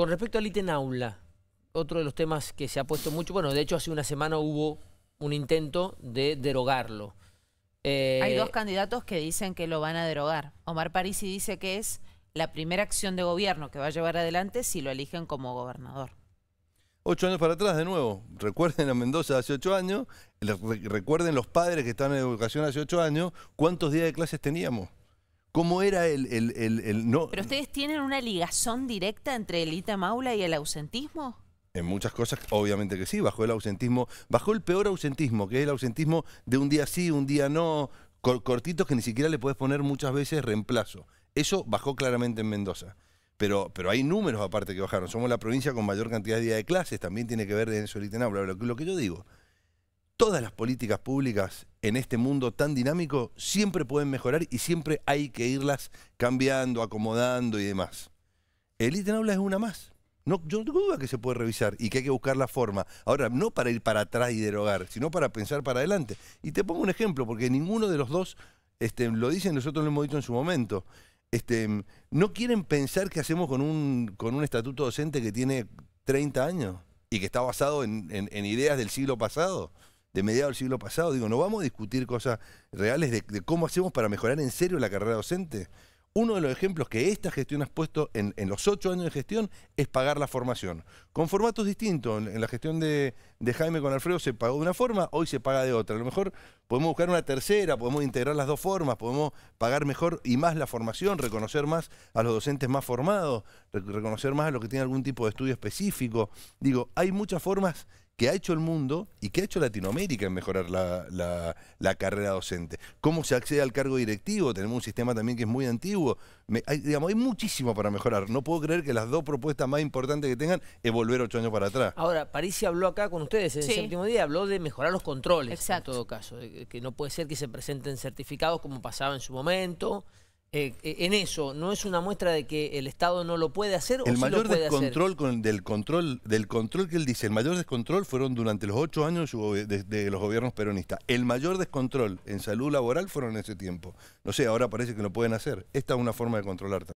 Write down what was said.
Con respecto al ítem aula, otro de los temas que se ha puesto mucho, bueno, de hecho hace una semana hubo un intento de derogarlo. Eh, Hay dos candidatos que dicen que lo van a derogar. Omar Parisi dice que es la primera acción de gobierno que va a llevar adelante si lo eligen como gobernador. Ocho años para atrás, de nuevo. Recuerden a Mendoza hace ocho años, recuerden los padres que están en educación hace ocho años, cuántos días de clases teníamos. ¿Cómo era el, no? ¿Pero ustedes tienen una ligazón directa entre el Ita Maula y el ausentismo? En muchas cosas, obviamente que sí, bajó el ausentismo, bajó el peor ausentismo, que es el ausentismo de un día sí, un día no, cortitos que ni siquiera le puedes poner muchas veces reemplazo. Eso bajó claramente en Mendoza. Pero, pero hay números aparte que bajaron. Somos la provincia con mayor cantidad de días de clases, también tiene que ver en eso el Ita lo que yo digo. Todas las políticas públicas en este mundo tan dinámico siempre pueden mejorar y siempre hay que irlas cambiando, acomodando y demás. El ítem habla es una más. No, yo no duda que se puede revisar y que hay que buscar la forma. Ahora, no para ir para atrás y derogar, sino para pensar para adelante. Y te pongo un ejemplo, porque ninguno de los dos este, lo dicen, nosotros lo hemos dicho en su momento. Este, ¿No quieren pensar qué hacemos con un, con un estatuto docente que tiene 30 años y que está basado en ideas del siglo pasado? de mediados del siglo pasado. Digo, ¿no vamos a discutir cosas reales de, cómo hacemos para mejorar en serio la carrera docente? Uno de los ejemplos que esta gestión ha puesto en, los ocho años de gestión es pagar la formación. Con formatos distintos. En la gestión de, de, Jaime con Alfredo se pagó de una forma, hoy se paga de otra. A lo mejor podemos buscar una tercera, podemos integrar las dos formas, podemos pagar mejor y más la formación, reconocer más a los docentes más formados, reconocer más a los que tienen algún tipo de estudio específico. Digo, hay muchas formas que ha hecho el mundo y qué ha hecho Latinoamérica en mejorar la, la, carrera docente. Cómo se accede al cargo directivo, tenemos un sistema también que es muy antiguo. hay, digamos, hay muchísimo para mejorar. No puedo creer que las dos propuestas más importantes que tengan es volver ocho años para atrás. Ahora, París habló acá con ustedes en el séptimo día, habló de mejorar los controles en todo caso, que no puede ser que se presenten certificados como pasaba en su momento. Eh, eh, en eso, ¿no es una muestra de que el Estado no lo puede hacer? El o mayor lo puede descontrol Con, del control del control que él dice, el mayor descontrol fueron durante los ocho años de, los gobiernos peronistas. El mayor descontrol en salud laboral fueron en ese tiempo. No sé, ahora parece que lo pueden hacer. Esta es una forma de controlar